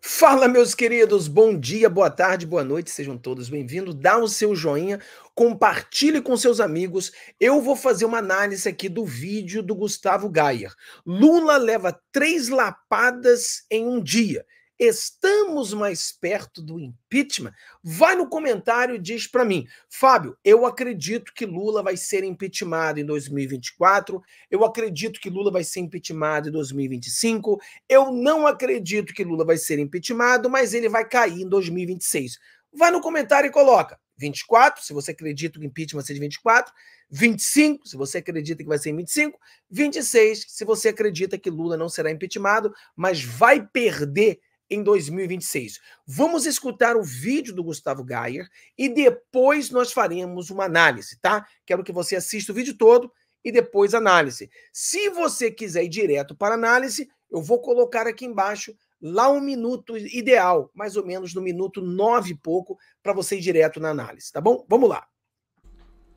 Fala, meus queridos, bom dia, boa tarde, boa noite, sejam todos bem-vindos. Dá o seu joinha, compartilhe com seus amigos. Eu vou fazer uma análise aqui do vídeo do Gustavo Gayer. Lula leva três lapadas em um dia. Estamos mais perto do impeachment? Vai no comentário e diz para mim, Fábio, eu acredito que Lula vai ser impeachmentado em 2024, eu acredito que Lula vai ser impeachmentado em 2025, eu não acredito que Lula vai ser impeachmentado, mas ele vai cair em 2026. Vai no comentário e coloca. 24, se você acredita que o impeachment vai ser de 24, 25, se você acredita que vai ser em 25, 26, se você acredita que Lula não será impeachmentado, mas vai perder em 2026. Vamos escutar o vídeo do Gustavo Gayer e depois nós faremos uma análise, tá? Quero que você assista o vídeo todo e depois análise. Se você quiser ir direto para análise, eu vou colocar aqui embaixo lá um minuto ideal, mais ou menos no minuto nove e pouco, para você ir direto na análise, tá bom? Vamos lá.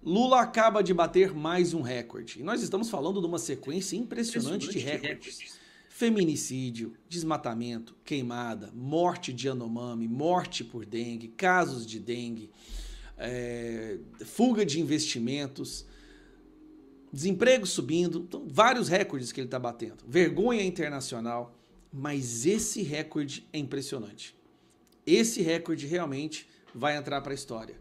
Lula acaba de bater mais um recorde. E nós estamos falando de uma sequência impressionante, impressionante de recordes. De recordes feminicídio, desmatamento, queimada, morte de anomami, morte por dengue, casos de dengue, é, fuga de investimentos, desemprego subindo, então, vários recordes que ele está batendo, vergonha internacional, mas esse recorde é impressionante. Esse recorde realmente vai entrar para a história.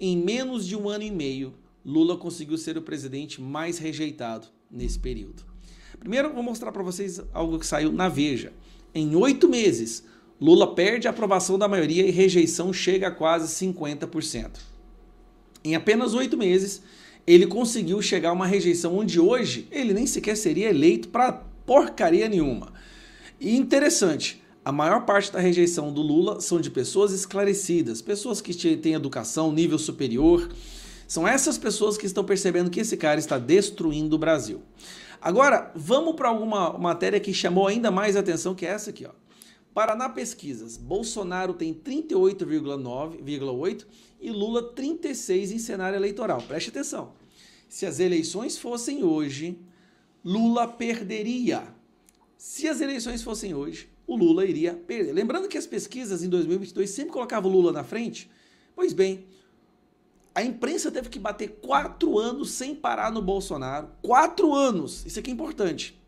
Em menos de um ano e meio, Lula conseguiu ser o presidente mais rejeitado nesse período. Primeiro, vou mostrar para vocês algo que saiu na Veja. Em oito meses, Lula perde a aprovação da maioria e rejeição chega a quase 50%. Em apenas oito meses, ele conseguiu chegar a uma rejeição onde hoje ele nem sequer seria eleito para porcaria nenhuma. E interessante, a maior parte da rejeição do Lula são de pessoas esclarecidas, pessoas que têm educação, nível superior. São essas pessoas que estão percebendo que esse cara está destruindo o Brasil. Agora, vamos para alguma matéria que chamou ainda mais atenção que é essa aqui, ó. Paraná Pesquisas. Bolsonaro tem 38,9,8 e Lula 36 em cenário eleitoral. Preste atenção. Se as eleições fossem hoje, Lula perderia. Se as eleições fossem hoje, o Lula iria perder. Lembrando que as pesquisas em 2022 sempre colocavam o Lula na frente. Pois bem, a imprensa teve que bater quatro anos sem parar no Bolsonaro. Quatro anos! Isso aqui é importante.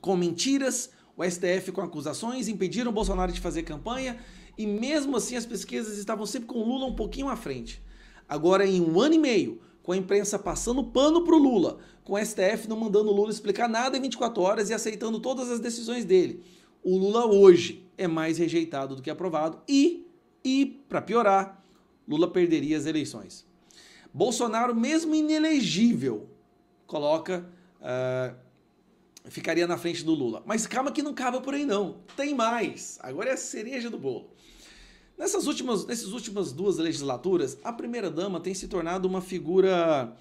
Com mentiras, o STF com acusações, impediram o Bolsonaro de fazer campanha e mesmo assim as pesquisas estavam sempre com o Lula um pouquinho à frente. Agora, em um ano e meio, com a imprensa passando pano pro Lula, com o STF não mandando o Lula explicar nada em 24 horas e aceitando todas as decisões dele. O Lula hoje é mais rejeitado do que aprovado e, e para piorar, Lula perderia as eleições. Bolsonaro, mesmo inelegível, coloca. Uh, ficaria na frente do Lula. Mas calma que não acaba por aí não. Tem mais. Agora é a cereja do bolo. Nessas últimas, nessas últimas duas legislaturas, a primeira-dama tem se tornado uma figura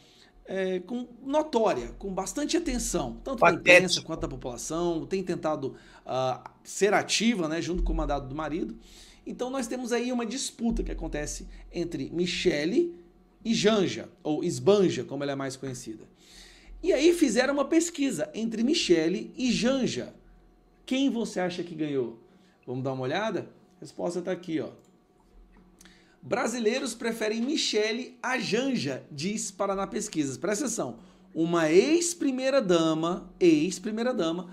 é, com, notória, com bastante atenção, tanto da imprensa quanto da população, tem tentado uh, ser ativa né, junto com o mandato do marido. Então nós temos aí uma disputa que acontece entre Michele Ijanja, ou Esbanja, como ela é mais conhecida. E aí fizeram uma pesquisa entre Michele e Janja. Quem você acha que ganhou? Vamos dar uma olhada? A resposta está aqui, ó. Brasileiros preferem Michele a Janja, diz Paraná Pesquisas. Presta atenção. Uma ex-primeira dama, ex-primeira dama,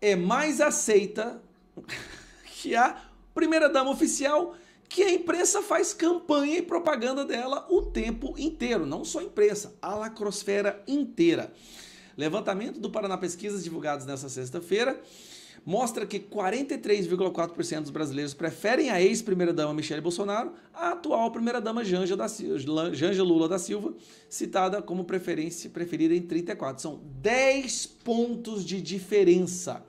é mais aceita que a primeira dama oficial que a imprensa faz campanha e propaganda dela o tempo inteiro, não só a imprensa, a lacrosfera inteira. Levantamento do Paraná Pesquisas divulgados nesta sexta-feira mostra que 43,4% dos brasileiros preferem a ex-primeira-dama Michele Bolsonaro à atual primeira-dama Janja, da Janja Lula da Silva, citada como preferência preferida em 34. São 10 pontos de diferença.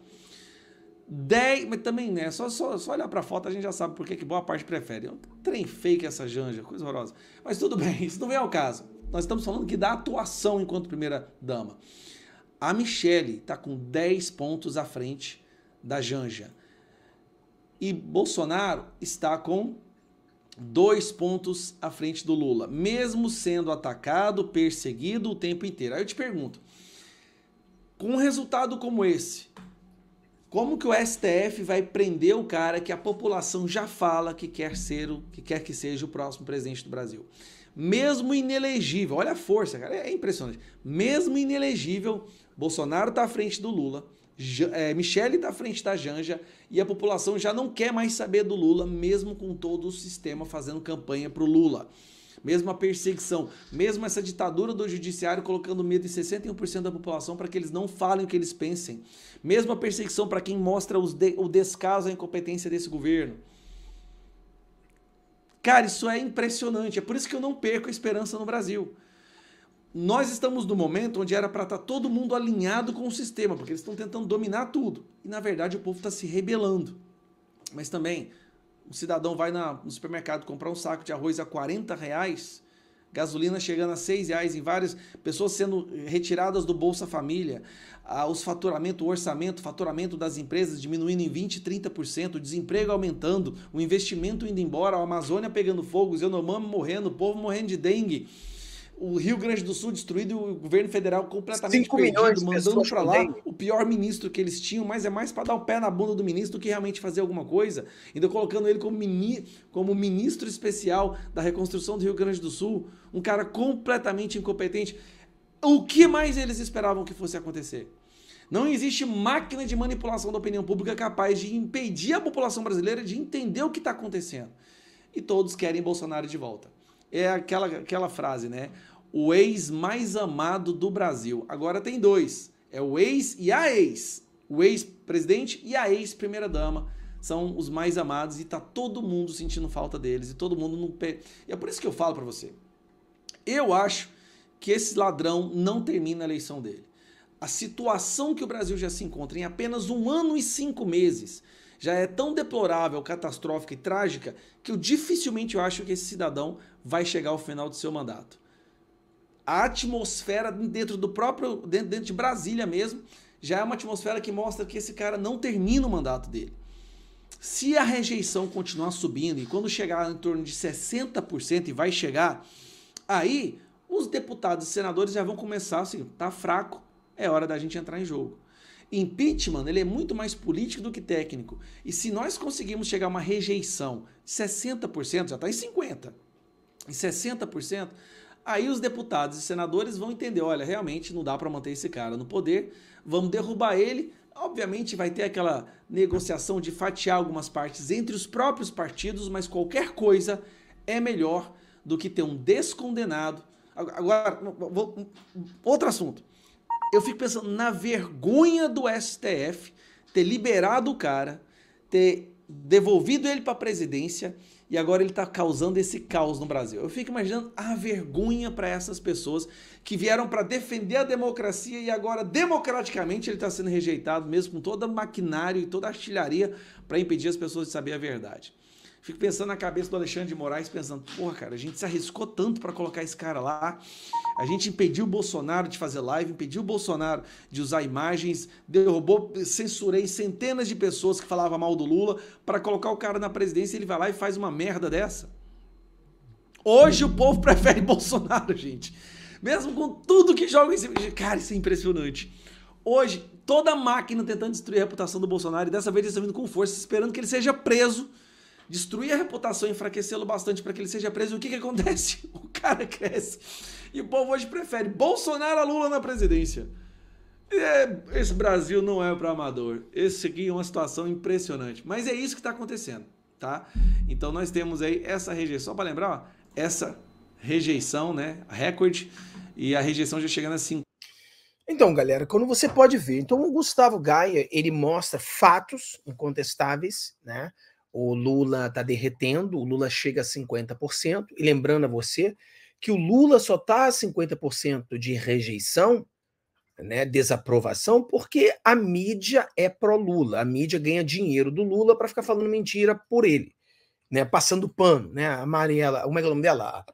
10, mas também, né? Só, só, só olhar pra foto a gente já sabe por que boa parte prefere. É um trem fake essa janja, coisa horrorosa. Mas tudo bem, isso não vem ao caso. Nós estamos falando que da atuação enquanto primeira dama. A Michelle está com 10 pontos à frente da Janja. E Bolsonaro está com dois pontos à frente do Lula, mesmo sendo atacado, perseguido o tempo inteiro. Aí eu te pergunto: com um resultado como esse, como que o STF vai prender o cara que a população já fala que quer ser o que quer que seja o próximo presidente do Brasil? Mesmo inelegível, olha a força, cara, é impressionante. Mesmo inelegível, Bolsonaro está à frente do Lula, é, Michele está à frente da Janja e a população já não quer mais saber do Lula, mesmo com todo o sistema fazendo campanha para o Lula mesmo a perseguição, mesmo essa ditadura do judiciário colocando medo em 61% da população para que eles não falem o que eles pensem, mesmo a perseguição para quem mostra de, o descaso, a incompetência desse governo. Cara, isso é impressionante. É por isso que eu não perco a esperança no Brasil. Nós estamos no momento onde era para estar tá todo mundo alinhado com o sistema, porque eles estão tentando dominar tudo. E na verdade o povo está se rebelando. Mas também um cidadão vai na, no supermercado comprar um saco de arroz a 40 reais, gasolina chegando a 6 reais em várias pessoas sendo retiradas do Bolsa Família, ah, os faturamento, o orçamento, faturamento das empresas diminuindo em 20, 30%, o desemprego aumentando, o investimento indo embora, a Amazônia pegando fogo, os Yanomami morrendo, o povo morrendo de dengue o Rio Grande do Sul destruído e o governo federal completamente Cinco perdido, mandando para lá o pior ministro que eles tinham, mas é mais para dar o pé na bunda do ministro do que realmente fazer alguma coisa, ainda então, colocando ele como, mini, como ministro especial da reconstrução do Rio Grande do Sul, um cara completamente incompetente. O que mais eles esperavam que fosse acontecer? Não existe máquina de manipulação da opinião pública capaz de impedir a população brasileira de entender o que está acontecendo. E todos querem Bolsonaro de volta é aquela, aquela frase, né? O ex mais amado do Brasil. Agora tem dois: é o ex e a ex. O ex-presidente e a ex-primeira-dama são os mais amados e tá todo mundo sentindo falta deles e todo mundo no pé. E é por isso que eu falo para você. Eu acho que esse ladrão não termina a eleição dele. A situação que o Brasil já se encontra em apenas um ano e cinco meses já é tão deplorável, catastrófica e trágica que eu dificilmente eu acho que esse cidadão vai chegar ao final do seu mandato. A atmosfera dentro do próprio dentro, dentro de Brasília mesmo já é uma atmosfera que mostra que esse cara não termina o mandato dele. Se a rejeição continuar subindo e quando chegar em torno de 60% e vai chegar, aí os deputados e senadores já vão começar assim, tá fraco, é hora da gente entrar em jogo. Impeachment ele é muito mais político do que técnico. E se nós conseguirmos chegar a uma rejeição de 60%, já está em 50%, em 60%, aí os deputados e senadores vão entender: olha, realmente não dá para manter esse cara no poder, vamos derrubar ele. Obviamente vai ter aquela negociação de fatiar algumas partes entre os próprios partidos, mas qualquer coisa é melhor do que ter um descondenado. Agora, vou, outro assunto eu fico pensando na vergonha do STF ter liberado o cara, ter devolvido ele para a presidência e agora ele está causando esse caos no Brasil. Eu fico imaginando a vergonha para essas pessoas que vieram para defender a democracia e agora, democraticamente, ele está sendo rejeitado, mesmo com todo o maquinário e toda a artilharia para impedir as pessoas de saber a verdade. Fico pensando na cabeça do Alexandre de Moraes, pensando, porra, cara, a gente se arriscou tanto para colocar esse cara lá. A gente impediu o Bolsonaro de fazer live, impediu o Bolsonaro de usar imagens, derrubou, censurei centenas de pessoas que falavam mal do Lula para colocar o cara na presidência e ele vai lá e faz uma merda dessa. Hoje o povo prefere Bolsonaro, gente. Mesmo com tudo que joga em cima. Cara, isso é impressionante. Hoje, toda a máquina tentando destruir a reputação do Bolsonaro e dessa vez eles estão tá vindo com força, esperando que ele seja preso destruir a reputação, enfraquecê-lo bastante para que ele seja preso, o que, que acontece? O cara cresce. E o povo hoje prefere Bolsonaro a Lula na presidência. É, esse Brasil não é para amador. Esse aqui é uma situação impressionante. Mas é isso que está acontecendo, tá? Então nós temos aí essa rejeição. Só para lembrar, ó, essa rejeição, né? Recorde. E a rejeição já chegando a 50. Então, galera, quando você pode ver, então o Gustavo Gaia, ele mostra fatos incontestáveis, né? O Lula está derretendo, o Lula chega a 50%. E lembrando a você que o Lula só está a 50% de rejeição, né, desaprovação, porque a mídia é pró-Lula. A mídia ganha dinheiro do Lula para ficar falando mentira por ele, né, passando pano. Né, a Mariela, como é que é o nome dela?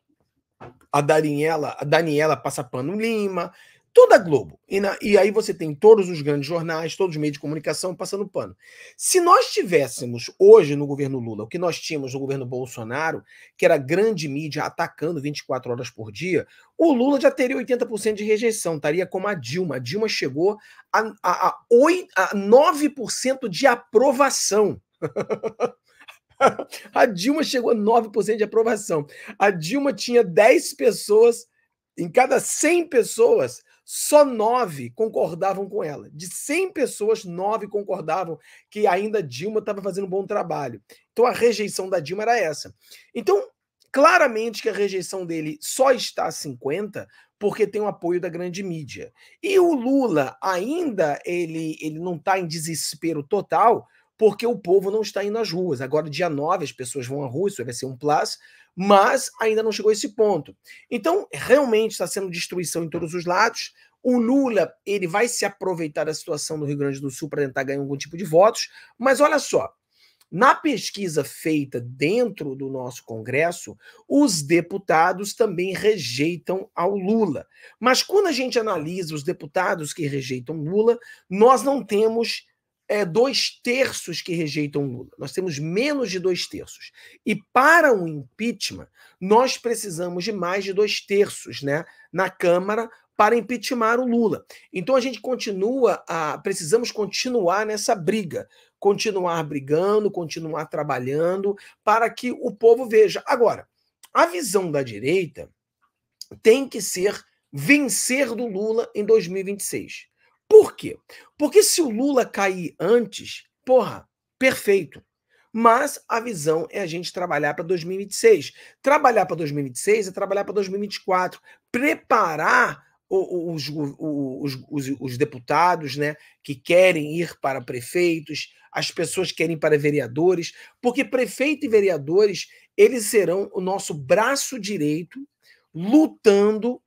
A Daniela, a Daniela passa pano Lima, toda a Globo. E, na, e, aí você tem todos os grandes jornais, todos os meios de comunicação passando pano. Se nós tivéssemos hoje no governo Lula o que nós tínhamos no governo Bolsonaro, que era grande mídia atacando 24 horas por dia, o Lula já teria 80% de rejeição, estaria como a Dilma. A Dilma chegou a, a, a, 8, a 9% de aprovação. a Dilma chegou a 9% de aprovação. A Dilma tinha 10 pessoas em cada 100 pessoas, só nove concordavam com ela. De 100 pessoas, nove concordavam que ainda Dilma estava fazendo um bom trabalho. Então a rejeição da Dilma era essa. Então, claramente que a rejeição dele só está a 50 porque tem o apoio da grande mídia. E o Lula ainda ele, ele não está em desespero total porque o povo não está indo às ruas. Agora, dia 9, as pessoas vão à rua, isso vai ser um plus, mas ainda não chegou a esse ponto. Então, realmente está sendo destruição em todos os lados. O Lula ele vai se aproveitar da situação do Rio Grande do Sul para tentar ganhar algum tipo de votos, mas olha só. Na pesquisa feita dentro do nosso Congresso, os deputados também rejeitam ao Lula. Mas quando a gente analisa os deputados que rejeitam Lula, nós não temos é, dois terços que rejeitam Lula. Nós temos menos de dois terços. E para um impeachment, nós precisamos de mais de dois terços né, na Câmara para impeachment o Lula. Então a gente continua a. Precisamos continuar nessa briga. Continuar brigando, continuar trabalhando para que o povo veja. Agora, a visão da direita tem que ser vencer do Lula em 2026. Por quê? Porque se o Lula cair antes, porra, perfeito. Mas a visão é a gente trabalhar para 2026. Trabalhar para 2026 é trabalhar para 2024. Preparar os, os, os, os, deputados né, que querem ir para prefeitos, as pessoas que querem ir para vereadores, porque prefeito e vereadores eles serão o nosso braço direito lutando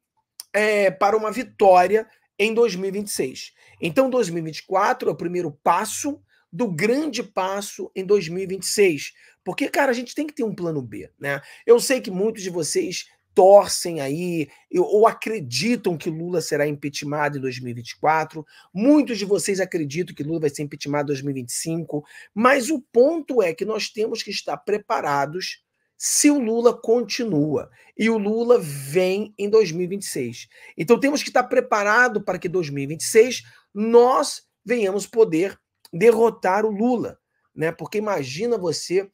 é, para uma vitória em 2026. Então, 2024 é o primeiro passo do grande passo em 2026. Porque, cara, a gente tem que ter um plano B, né? Eu sei que muitos de vocês torcem aí ou acreditam que Lula será impeachment em 2024. Muitos de vocês acreditam que Lula vai ser impeachment em 2025. Mas o ponto é que nós temos que estar preparados se o Lula continua. E o Lula vem em 2026. Então temos que estar preparado para que 2026 nós venhamos poder derrotar o Lula, né? Porque imagina você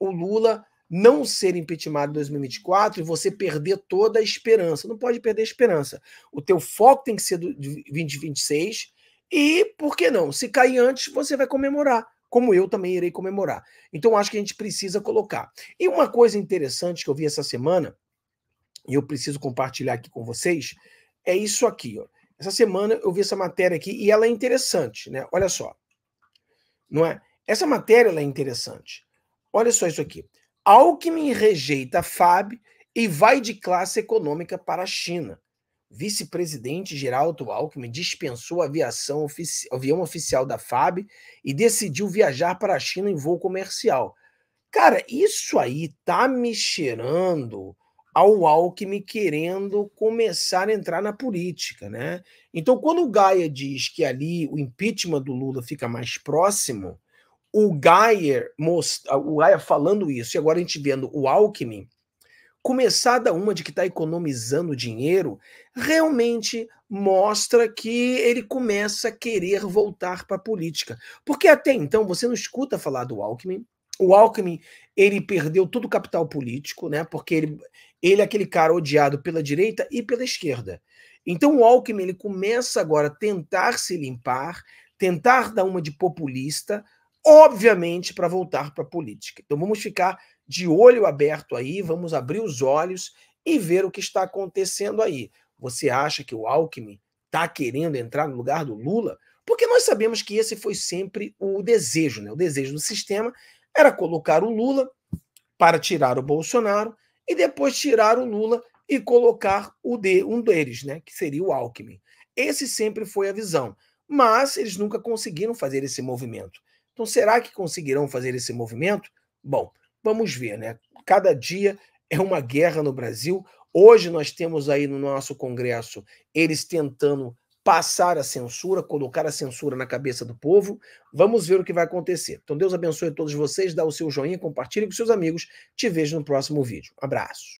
o Lula não ser impeachmentado em 2024 e você perder toda a esperança. Não pode perder a esperança. O teu foco tem que ser de 2026 e, por que não? Se cair antes, você vai comemorar como eu também irei comemorar. Então acho que a gente precisa colocar. E uma coisa interessante que eu vi essa semana, e eu preciso compartilhar aqui com vocês, é isso aqui, ó. Essa semana eu vi essa matéria aqui e ela é interessante, né? Olha só. Não é? Essa matéria é interessante. Olha só isso aqui. Alckmin rejeita a FAB e vai de classe econômica para a China vice-presidente Geraldo Alckmin dispensou a aviação ofici avião oficial da FAB e decidiu viajar para a China em voo comercial. Cara, isso aí tá me cheirando ao Alckmin querendo começar a entrar na política, né? Então, quando o Gaia diz que ali o impeachment do Lula fica mais próximo, o Gaia, most... o Gaia falando isso, e agora a gente vendo o Alckmin começada uma de que está economizando dinheiro, realmente mostra que ele começa a querer voltar para a política. Porque até então você não escuta falar do Alckmin. O Alckmin, ele perdeu todo o capital político, né? Porque ele, ele é aquele cara odiado pela direita e pela esquerda. Então o Alckmin, ele começa agora a tentar se limpar, tentar dar uma de populista, obviamente para voltar para a política. Então vamos ficar de olho aberto aí, vamos abrir os olhos e ver o que está acontecendo aí. Você acha que o Alckmin está querendo entrar no lugar do Lula? Porque nós sabemos que esse foi sempre o desejo, né? O desejo do sistema era colocar o Lula para tirar o Bolsonaro e depois tirar o Lula e colocar o de um deles, né? Que seria o Alckmin. Esse sempre foi a visão, mas eles nunca conseguiram fazer esse movimento. Então, será que conseguirão fazer esse movimento? Bom, vamos ver, né? Cada dia é uma guerra no Brasil. Hoje nós temos aí no nosso Congresso eles tentando passar a censura, colocar a censura na cabeça do povo. Vamos ver o que vai acontecer. Então Deus abençoe todos vocês, dá o seu joinha, compartilhe com seus amigos. Te vejo no próximo vídeo. Abraço.